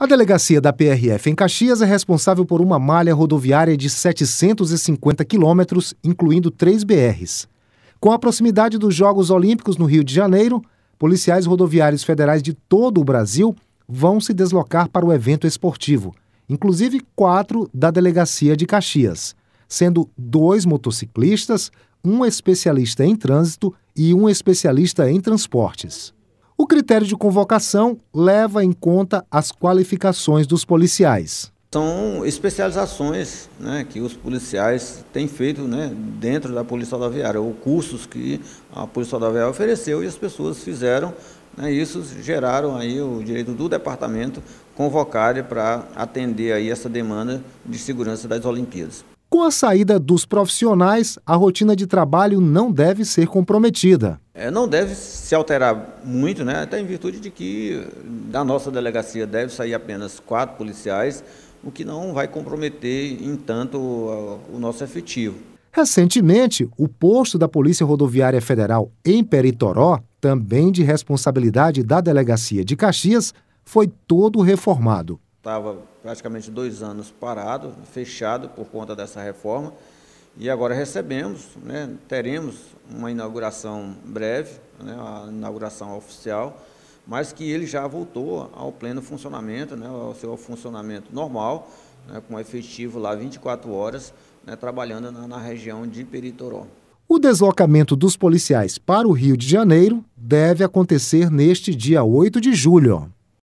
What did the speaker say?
A delegacia da PRF em Caxias é responsável por uma malha rodoviária de 750 quilômetros, incluindo três BRs. Com a proximidade dos Jogos Olímpicos no Rio de Janeiro, policiais rodoviários federais de todo o Brasil vão se deslocar para o evento esportivo, inclusive quatro da delegacia de Caxias, sendo dois motociclistas, um especialista em trânsito e um especialista em transportes critério de convocação leva em conta as qualificações dos policiais. São especializações né, que os policiais têm feito né, dentro da Polícia Rodoviária, ou cursos que a Polícia Rodoviária ofereceu e as pessoas fizeram. Né, isso geraram aí o direito do departamento convocar para atender aí essa demanda de segurança das Olimpíadas. Com a saída dos profissionais, a rotina de trabalho não deve ser comprometida é, não deve se alterar muito, né? até em virtude de que da nossa delegacia deve sair apenas quatro policiais, o que não vai comprometer, em tanto, o nosso efetivo. Recentemente, o posto da Polícia Rodoviária Federal em Peritoró, também de responsabilidade da Delegacia de Caxias, foi todo reformado. Estava praticamente dois anos parado, fechado por conta dessa reforma. E agora recebemos, né, teremos uma inauguração breve, né, a inauguração oficial, mas que ele já voltou ao pleno funcionamento, né, ao seu funcionamento normal, né, com efetivo lá 24 horas, né, trabalhando na, na região de Peritoró. O deslocamento dos policiais para o Rio de Janeiro deve acontecer neste dia 8 de julho.